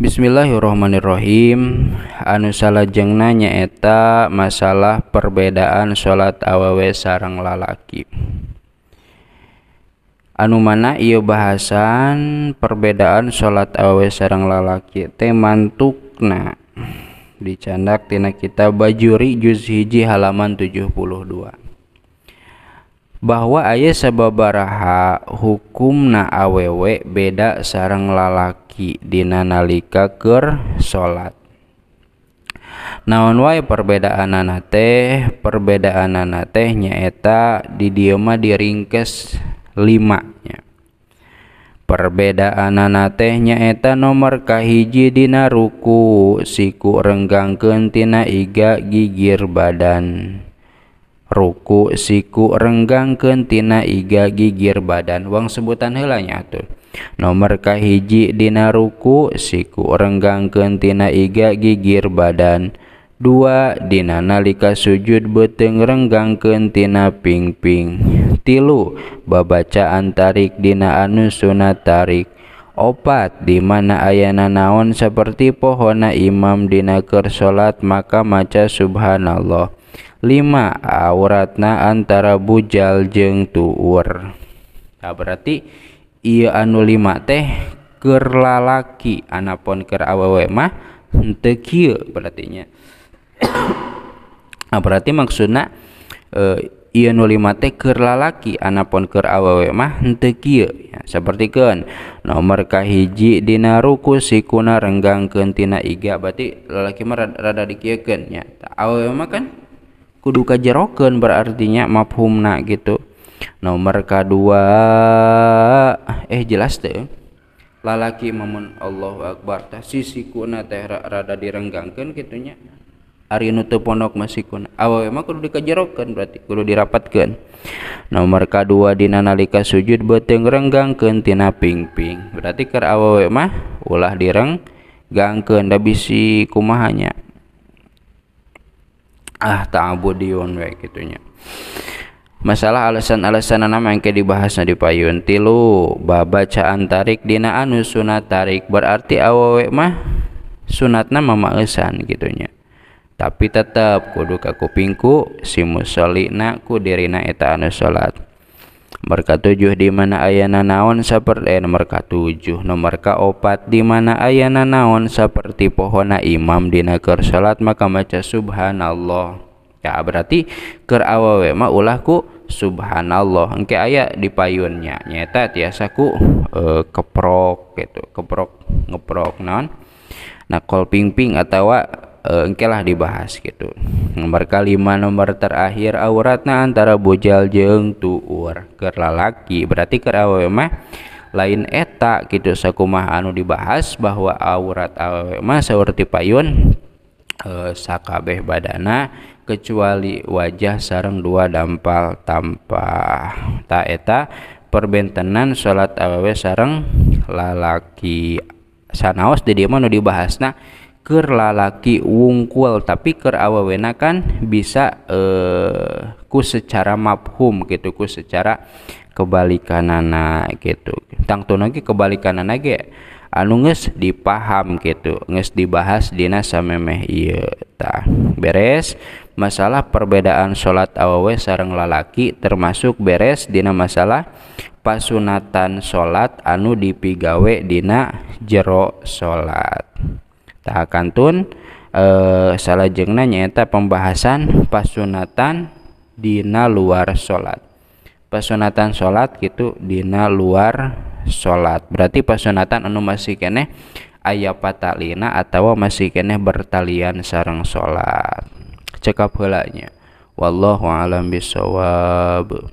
Bismillahirrohmanirrohim anusalajeng nanya eta masalah perbedaan sholat awaw sarang lalaki anu mana iyo bahasan perbedaan sholat awaw sarang lalaki temantukna dicandak Tina kita bajuri juz hiji halaman 72 bahwa ayah sababaraha hukumna awewe beda sarang lalaki dina nalika keur salat naon wae perbedaan ana teh perbedaan teh nyaeta di dieu mah diringkes 5 nya perbedaan ana teh nyaeta nomor kahiji dina ruku siku renggangkeun tina iga gigir badan ruku siku renggang kentina iga giggir badan wong sebutan helanya tuh nomorkah hijji Di ruku siku renggang kentina iga giggir badan dua Dina nalika sujud beteng renggang kentina ping-ping tilu babacaan tarik Dina anusuna tarik opat dimana ayana naon seperti pohona imamdinanakar salat maka maca Subhanallah 5 auratna antara bujal jeng tuwer, nah, berarti ia anu 5 teh kerlalaki anapun ker awewe mah henteu kieu berartinya nah, berarti maksudnya e, eh, ia anu lima teh keur lalaki anapun ker awewe mah henteu seperti kan ya, sapertikeun nomor kahiji dina ruku sikuna renggang tina iga berarti lalaki mah rada dikieukeun nya awewe mah kan kudu kajerokeun berartinya mafhumna gitu nomor kedua eh jelas deh lalaki mamun Allah Akbar teh sisi kuna teh rada direnggangkan gitunya hari nutup pondok masih kuna awal emang kudu dikejerokan berarti kudu dirapatkan nomor kedua dina nalika sujud beteng renggangkan tina ping-ping berarti ker awal mah ulah direng gangkeun da bisi kumahanya ah ta'abudiyun kayak gitunya masalah alasan-alasan nama yang ke dibahasnya di payun tilu babacaan tarik dina anu sunat tarik berarti awewe mah sunatna mamaesan gitunya tapi tetap kudu ka kupingku si musolina ku dirina eta anu salat nomor ketujuh di mana ayana naon seperti eh, nomor ketujuh nomor keempat di mana ayana naon seperti pohona imam di keur salat maka maca subhanallah ya berarti ker awawe ma ulahku subhanallah engke ayat di payunnya nyeta tiasa ku e, keprok gitu keprok ngeprok non nah kol pingping atau engke lah dibahas gitu nomor kalima nomor terakhir auratna antara bojal jeng tuur ke lalaki berarti ke awewe mah lain eta gitu sakumah anu dibahas bahwa aurat awewe mah seperti payun e, sakabeh badana kecuali wajah sarang dua dampal tanpa ta eta perbentenan salat awewe sarang lalaki sanaos jadi mana dibahas nah ker lalaki wungkul tapi ker awawena kan bisa eh ku secara mafhum gitu ku secara kebalikanana gitu tuh lagi kebalikan ge anu nges dipaham gitu nges dibahas dina samemeh iya tah beres masalah perbedaan sholat awawe sarang lalaki termasuk beres dina masalah pasunatan sholat anu dipigawe dina jero sholat tak tun eh salah jengnanya nyaeta pembahasan pasunatan Dina luar solat. pasunatan solat gitu Dina luar solat. berarti pasunatan anu masih kene ayah patalina atau masih kene bertalian sarang solat. cekap helanya wallahu alam bisawab